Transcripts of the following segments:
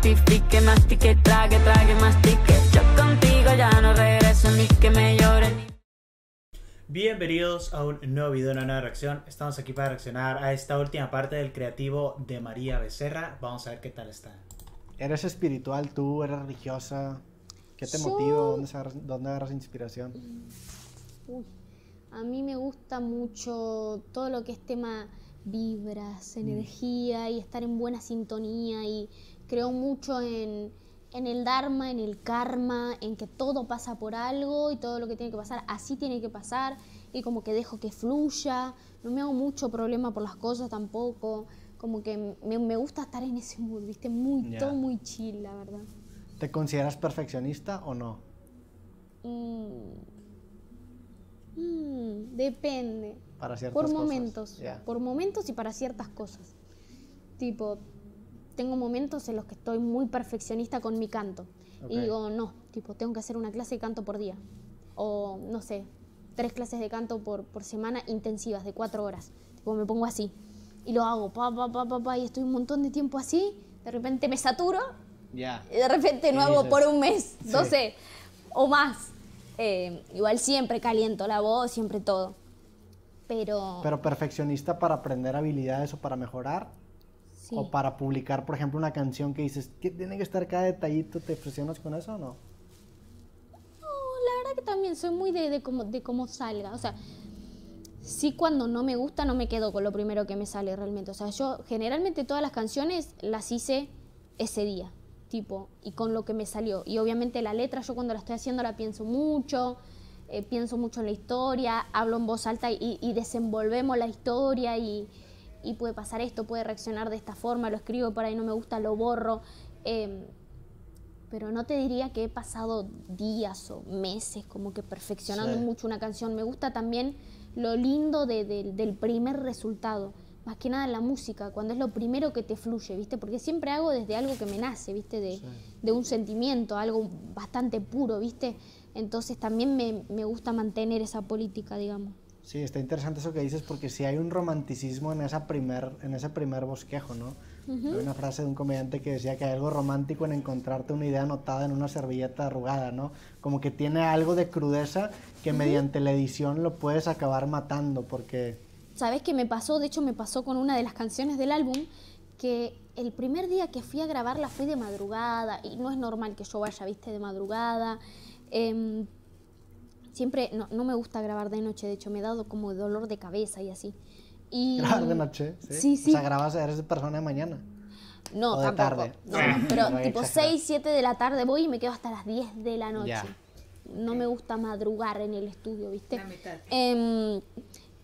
trague, trague, contigo ya no regreso ni que me llore. Bienvenidos a un nuevo video, una nueva reacción. Estamos aquí para reaccionar a esta última parte del creativo de María Becerra. Vamos a ver qué tal está. ¿Eres espiritual tú? ¿Eres religiosa? ¿Qué te motiva? ¿Dónde, agarras, inspiración? a mí me gusta mucho todo lo que es tema vibras, mm. energía y estar en buena sintonía y, creo mucho en, el Dharma, en el karma, en que todo pasa por algo y todo lo que tiene que pasar así tiene que pasar y como que dejo que fluya, no me hago mucho problema por las cosas tampoco, como que me, gusta estar en ese mundo, viste, muy, todo muy chill, la verdad. ¿Te consideras perfeccionista o no? Mm. Mm, depende. Para ciertas por momentos, por momentos y para ciertas cosas. Tipo, tengo momentos en los que estoy muy perfeccionista con mi canto. Y digo, no, tipo, tengo que hacer una clase de canto por día. O, no sé, tres clases de canto por, por semana intensivas de cuatro horas. Tipo, me pongo así. Y lo hago, pa, pa, pa, pa, pa, y estoy un montón de tiempo así. De repente me saturo. Ya. Y de repente no hago por un mes, 12 sé, o más. Eh, igual siempre caliento la voz, siempre todo. Pero... Pero perfeccionista para aprender habilidades o para mejorar o para publicar, por ejemplo, una canción que dices, que tiene que estar cada detallito, ¿te presionas con eso o no? No, la verdad que también soy muy de, de, cómo, de cómo salga. O sea, sí cuando no me gusta no me quedo con lo primero que me sale realmente. O sea, yo generalmente todas las canciones las hice ese día, tipo, y con lo que me salió. Y obviamente la letra yo cuando la estoy haciendo la pienso mucho, eh, pienso mucho en la historia, hablo en voz alta y desenvolvemos la historia y y puede pasar esto, puede reaccionar de esta forma, lo escribo por ahí, no me gusta, lo borro. Em, pero no te diría que he pasado días o meses como que perfeccionando mucho una canción. Me gusta también lo lindo del primer resultado, más que nada la música, cuando es lo primero que te fluye, ¿viste? Porque siempre hago desde algo que me nace, ¿viste? De, un sentimiento, algo bastante puro, ¿viste? Entonces también me, me gusta mantener esa política, digamos. Sí, está interesante eso que dices porque sí hay un romanticismo en, esa primer, en ese primer bosquejo, ¿no? Hay una frase de un comediante que decía que hay algo romántico en encontrarte una idea anotada en una servilleta arrugada, ¿no? Como que tiene algo de crudeza que mediante la edición lo puedes acabar matando porque... ¿Sabes qué me pasó? De hecho me pasó con una de las canciones del álbum que el primer día que fui a grabarla fui de madrugada y no es normal que yo vaya, viste, de madrugada. Em, Siempre no, no, me gusta grabar de noche, de hecho me he dado como dolor de cabeza y así. Y, ¿Grabar de noche? Sí, sí. O sea, grabas, eres persona de mañana. No, de tampoco. Tarde. No, pero tipo 6, 7 de la tarde voy y me quedo hasta las 10 de la noche. No me gusta madrugar en el estudio, ¿viste? Em,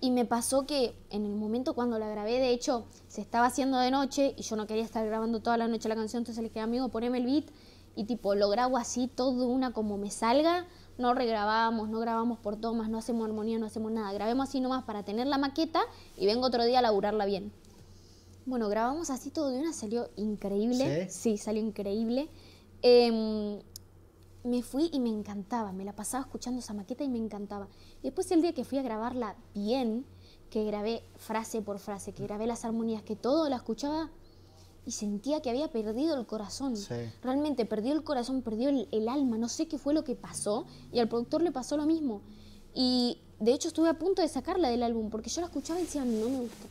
y me pasó que en el momento cuando la grabé, de hecho, se estaba haciendo de noche y yo no quería estar grabando toda la noche la canción, entonces le dije, amigo, poneme el beat y tipo lo grabo así todo una como me salga, no regrabamos, no grabamos por tomas, no hacemos armonía, no hacemos nada, grabemos así nomás para tener la maqueta y vengo otro día a laburarla bien. Bueno, grabamos así todo de una, salió increíble, sí, salió increíble. Em, me fui y me encantaba, me la pasaba escuchando esa maqueta y me encantaba. después el día que fui a grabarla bien, que grabé frase por frase, que grabé las armonías, que todo la escuchaba, y sentía que había perdido el corazón. Realmente perdió el corazón, perdió el, alma, no sé qué fue lo que pasó y al productor le pasó lo mismo. Y de hecho estuve a punto de sacarla del álbum porque yo la escuchaba y decía, no me gusta.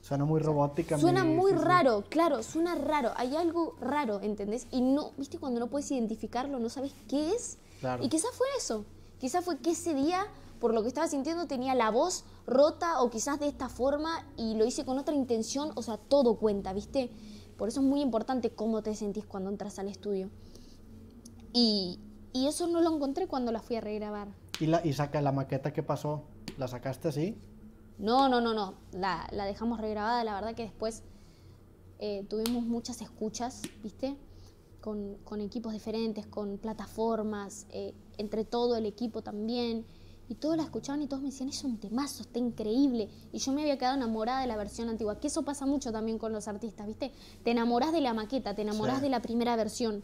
Suena muy robótica. Suena muy raro, claro, suena raro. Hay algo raro, ¿entendés? Y no, viste, cuando no puedes identificarlo, no sabes qué es. Y quizás fue eso. Quizás fue que ese día, por lo que estaba sintiendo, tenía la voz rota o quizás de esta forma y lo hice con otra intención. O sea, todo cuenta, ¿viste? Por eso es muy importante cómo te sentís cuando entras al estudio. Y, eso no lo encontré cuando la fui a regrabar. ¿Y, la, y saca la maqueta que pasó? ¿La sacaste así? No, no, no, no. La, la dejamos regrabada. La verdad que después eh, tuvimos muchas escuchas, ¿viste? Con, equipos diferentes, con plataformas, eh, entre todo el equipo también. Y todos la escuchaban y todos me decían, es un temazo, está increíble. Y yo me había quedado enamorada de la versión antigua, que eso pasa mucho también con los artistas, ¿viste? Te enamorás de la maqueta, te enamorás de la primera versión.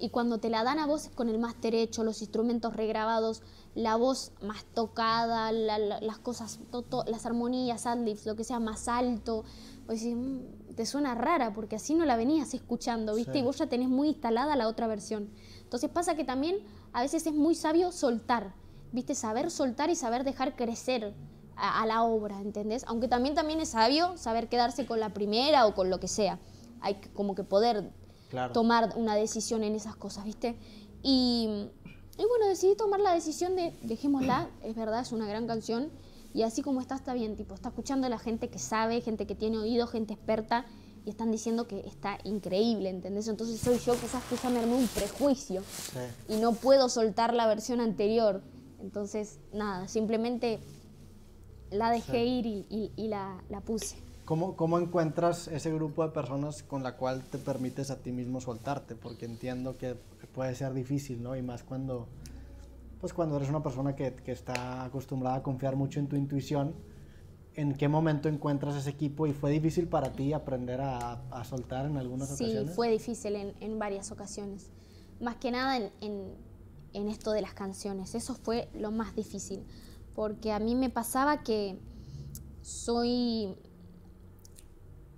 Y cuando te la dan a voces con el más derecho, los instrumentos regrabados, la voz más tocada, las cosas, las armonías, adlibs, lo que sea más alto, mm, te suena rara porque así no la venías escuchando, ¿viste? Y vos ya tenés muy instalada la otra versión. Entonces pasa que también a veces es muy sabio soltar ¿viste? Saber soltar y saber dejar crecer a, la obra, ¿entendés? Aunque también, también es sabio saber quedarse con la primera o con lo que sea. Hay como que poder tomar una decisión en esas cosas, ¿viste? Y, bueno, decidí tomar la decisión de, dejémosla, es verdad, es una gran canción. Y así como está, está bien, tipo, está escuchando a la gente que sabe, gente que tiene oído, gente experta, y están diciendo que está increíble, ¿entendés? Entonces soy yo quizás que ya me armé un prejuicio y no puedo soltar la versión anterior. Entonces, nada, simplemente la dejé ir y, la, la, puse. ¿Cómo, ¿Cómo encuentras ese grupo de personas con la cual te permites a ti mismo soltarte? Porque entiendo que puede ser difícil, ¿no? Y más cuando, pues cuando eres una persona que, que está acostumbrada a confiar mucho en tu intuición, ¿en qué momento encuentras ese equipo y fue difícil para ti aprender a, a soltar en algunas ocasiones? Sí, fue difícil en, en, varias ocasiones. Más que nada en en esto de las canciones. Eso fue lo más difícil, porque a mí me pasaba que soy,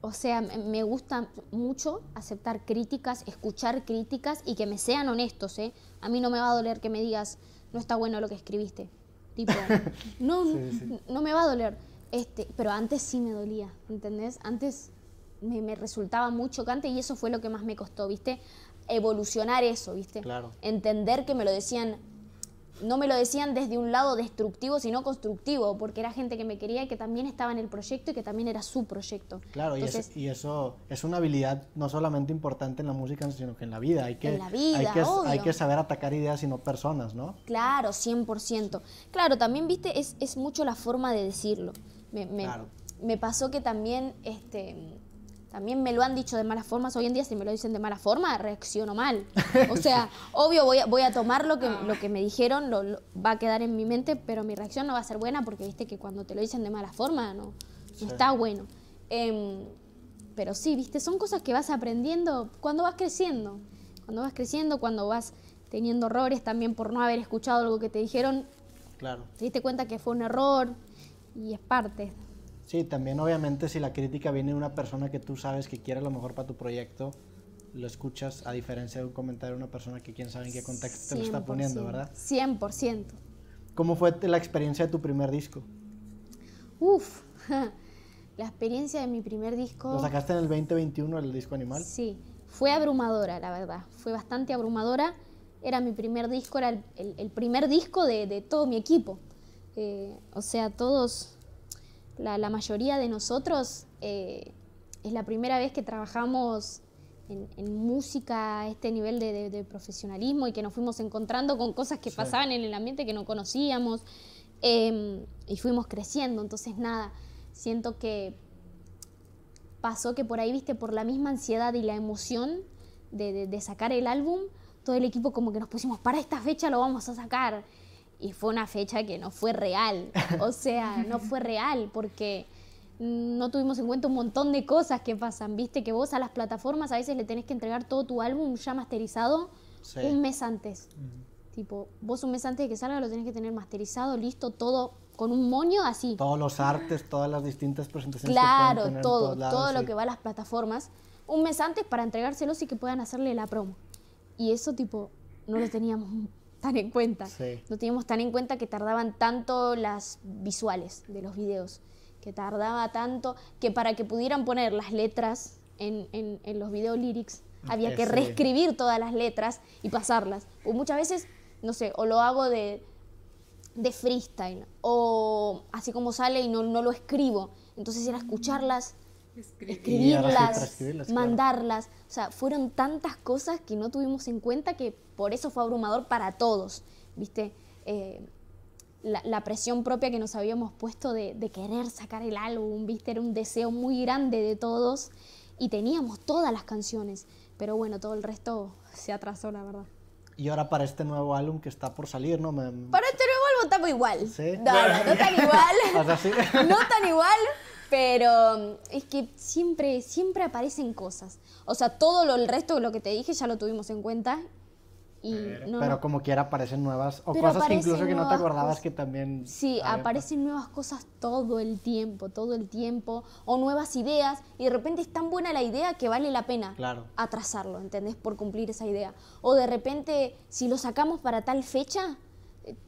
o sea, me gusta mucho aceptar críticas, escuchar críticas y que me sean honestos. ¿eh? A mí no me va a doler que me digas, no está bueno lo que escribiste. Tipo, no, no me va a doler. Este, pero antes sí me dolía, ¿entendés? Antes me, me, resultaba muy chocante y eso fue lo que más me costó, ¿viste? evolucionar eso, ¿viste? Claro. Entender que me lo decían, no me lo decían desde un lado destructivo, sino constructivo, porque era gente que me quería y que también estaba en el proyecto y que también era su proyecto. Claro, y, eso es una habilidad no solamente importante en la música, sino que en la vida. Hay que, la vida, hay que, saber atacar ideas y no personas, ¿no? Claro, 100%. Claro, también, viste, es, mucho la forma de decirlo. Me, me pasó que también, este también me lo han dicho de malas formas. Hoy en día, si me lo dicen de mala forma, reacciono mal. O sea, obvio, voy a, voy a tomar lo que, ah. lo que me dijeron, lo, va a quedar en mi mente, pero mi reacción no va a ser buena porque viste que cuando te lo dicen de mala forma, no, está bueno. Em, pero sí, viste, son cosas que vas aprendiendo cuando vas creciendo. Cuando vas creciendo, cuando vas teniendo errores también por no haber escuchado algo que te dijeron. Claro. Te diste cuenta que fue un error y es parte Sí, también obviamente si la crítica viene de una persona que tú sabes que quiere lo mejor para tu proyecto, lo escuchas a diferencia de un comentario de una persona que quién sabe en qué contexto te lo está poniendo, ¿verdad? 100%. ¿Cómo fue la experiencia de tu primer disco? Uf, la experiencia de mi primer disco... ¿Lo sacaste en el 2021, el disco Animal? Sí, fue abrumadora, la verdad. Fue bastante abrumadora. Era mi primer disco, era el, primer disco de, todo mi equipo. Eh, o sea, todos la, mayoría de nosotros eh, es la primera vez que trabajamos en, música a este nivel de, profesionalismo y que nos fuimos encontrando con cosas que pasaban en el ambiente que no conocíamos em, y fuimos creciendo. Entonces, nada, siento que pasó que por ahí, viste, por la misma ansiedad y la emoción de sacar el álbum, todo el equipo como que nos pusimos, para esta fecha lo vamos a sacar y fue una fecha que no fue real. O sea, no fue real porque no tuvimos en cuenta un montón de cosas que pasan. Viste que vos a las plataformas a veces le tenés que entregar todo tu álbum ya masterizado un mes antes. Tipo, vos un mes antes de que salga lo tenés que tener masterizado, listo, todo con un moño así. Todos los artes, todas las distintas presentaciones. Claro, todo, todo lo que va a las plataformas. Un mes antes para entregárselos y que puedan hacerle la promo. Y eso tipo, no lo teníamos en cuenta. No teníamos tan en cuenta que tardaban tanto las visuales de los videos, que tardaba tanto que para que pudieran poner las letras en, los video lyrics había eh, que reescribir todas las letras y pasarlas. o muchas veces, no sé, o lo hago de, de freestyle, o así como sale y no, no lo escribo. Entonces era mm. escucharlas escribirlas, mandarlas. O sea, fueron tantas cosas que no tuvimos en cuenta que por eso fue abrumador para todos, ¿viste? Eh, la, presión propia que nos habíamos puesto de, querer sacar el álbum, ¿viste? Era un deseo muy grande de todos y teníamos todas las canciones, pero bueno, todo el resto se atrasó, la verdad. Y ahora para este nuevo álbum que está por salir, ¿no? Me... Para este nuevo álbum estamos igual. ¿Sí? No, no, tan igual. no tan igual, pero mm, es que siempre, siempre aparecen cosas. O sea, todo lo, el resto de lo que te dije ya lo tuvimos en cuenta. Y pero, como quiera aparecen nuevas o cosas que incluso que no te acordabas que también... Sí, aparecen nuevas cosas todo el tiempo, todo el tiempo, o nuevas ideas, y de repente es tan buena la idea que vale la pena atrasarlo, ¿entendés? Por cumplir esa idea. O de repente, si lo sacamos para tal fecha,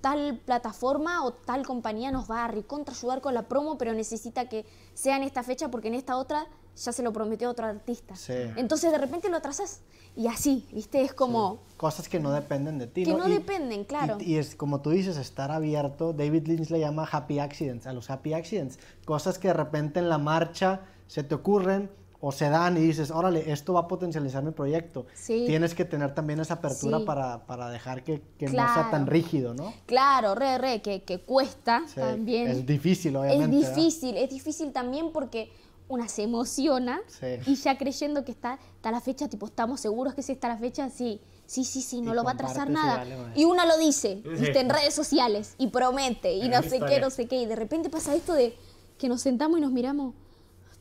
tal plataforma o tal compañía nos va a recontra ayudar con la promo, pero necesita que sea en esta fecha porque en esta otra ya se lo prometió otro artista. Entonces de repente lo atrasas y así, ¿viste? Es como... Cosas que no dependen de ti. Que no, dependen, claro. Y, y, es como tú dices, estar abierto. David Lynch le llama happy accidents, a los happy accidents. Cosas que de repente en la marcha se te ocurren, o se dan y dices, órale, esto va a potencializar mi proyecto. Tienes que tener también esa apertura para, dejar que, no sea tan rígido, ¿no? Claro, re, re, que, que cuesta también. Es difícil, obviamente. Es ¿eh? difícil, es difícil también porque una se emociona y ya creyendo que está, está la fecha, tipo, estamos seguros que sí está la fecha, sí. Sí, sí, sí, no lo va a trazar nada. y una lo dice, en redes sociales, y promete, y no sé qué, no sé qué, y de repente pasa esto de que nos sentamos y nos miramos,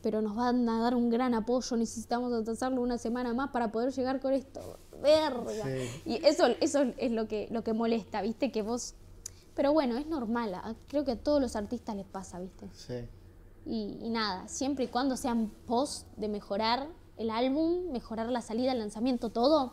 pero nos van a dar un gran apoyo, necesitamos atrasarlo una semana más para poder llegar con esto. Verga. Y eso, eso es lo que, lo que molesta, ¿viste? Que vos... Pero bueno, es normal, creo que a todos los artistas les pasa, ¿viste? Sí. Y, nada, siempre y cuando sean post de mejorar el álbum, mejorar la salida, el lanzamiento, todo,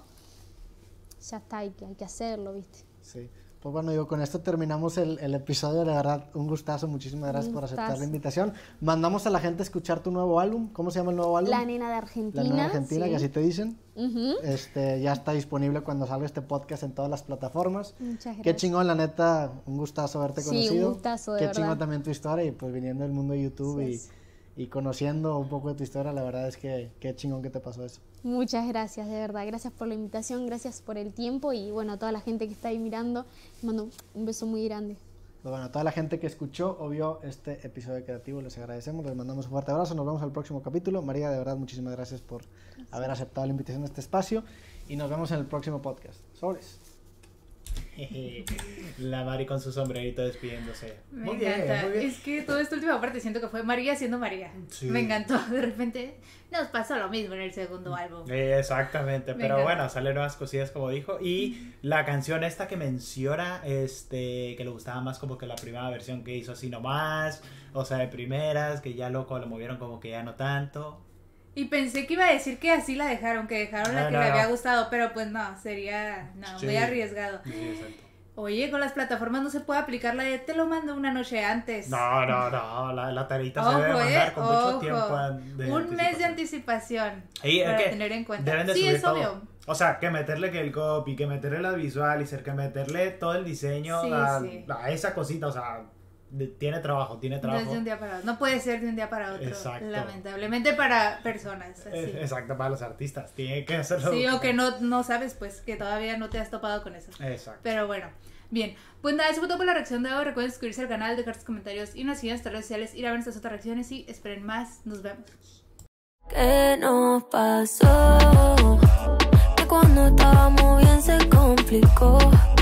ya está, hay que, hay que hacerlo, ¿viste? Sí. Pues bueno, digo, con esto terminamos el, episodio. La verdad, un gustazo. Muchísimas gracias por aceptar la invitación. Mandamos a la gente a escuchar tu nuevo álbum. ¿Cómo se llama el nuevo álbum? La Nena de Argentina. La Nena de Argentina, que así te dicen. este, ya está disponible cuando salga este podcast en todas las plataformas. Muchas gracias. Qué chingón, la neta. Un gustazo verte. sí, conocido. Un gustazo, de Qué chingón también tu historia y pues viniendo del mundo de YouTube y y conociendo un poco de tu historia, la verdad es que qué chingón que te pasó eso. Muchas gracias, de verdad. Gracias por la invitación, gracias por el tiempo y bueno, a toda la gente que está ahí mirando, mando un beso muy grande. Pues bueno, a toda la gente que escuchó o vio este episodio creativo, les agradecemos, les mandamos un fuerte abrazo, nos vemos al próximo capítulo. María, de verdad, muchísimas gracias por haber aceptado la invitación a este espacio y nos vemos en el próximo podcast. Sobres. La Mari con su sombrerito despidiéndose. Es que toda esta última parte siento que fue María siendo María. Me encantó. De repente nos pasó lo mismo en el segundo álbum. exactamente. pero bueno, salen nuevas cosillas como dijo. Y la canción esta que menciona, este, que le gustaba más como que la primera versión que hizo así nomás. O sea, de primeras, que ya loco lo movieron como que ya no tanto. Y pensé que iba a decir que así la dejaron, que dejaron la que me había gustado, pero pues no, sería no, muy arriesgado. Oye, con las plataformas no se puede aplicar la de te lo mando una noche antes. No, no, no, la, tarita se debe mandar eh, con mucho tiempo Un mes de anticipación eh, tener en cuenta. sí, eso es O sea, que meterle que el copy, que meterle la visual y que meterle todo el diseño a, a esa cosita, o sea, tiene trabajo, tiene trabajo. No es de un día para No puede ser de un día para otro. Lamentablemente para personas. Eh, exacto, para los artistas. Tiene que hacerlo. Sí, o que no, no sabes, pues, que todavía no te has topado con eso. Exacto. Pero bueno. Bien, pues nada, eso fue todo por la reacción de hoy. Recuerden suscribirse al canal, dejar sus comentarios y nos siguen en nuestras redes sociales, ir a ver nuestras otras reacciones y esperen más. Nos vemos. ¿Qué nos pasó? cuando estábamos bien se complicó.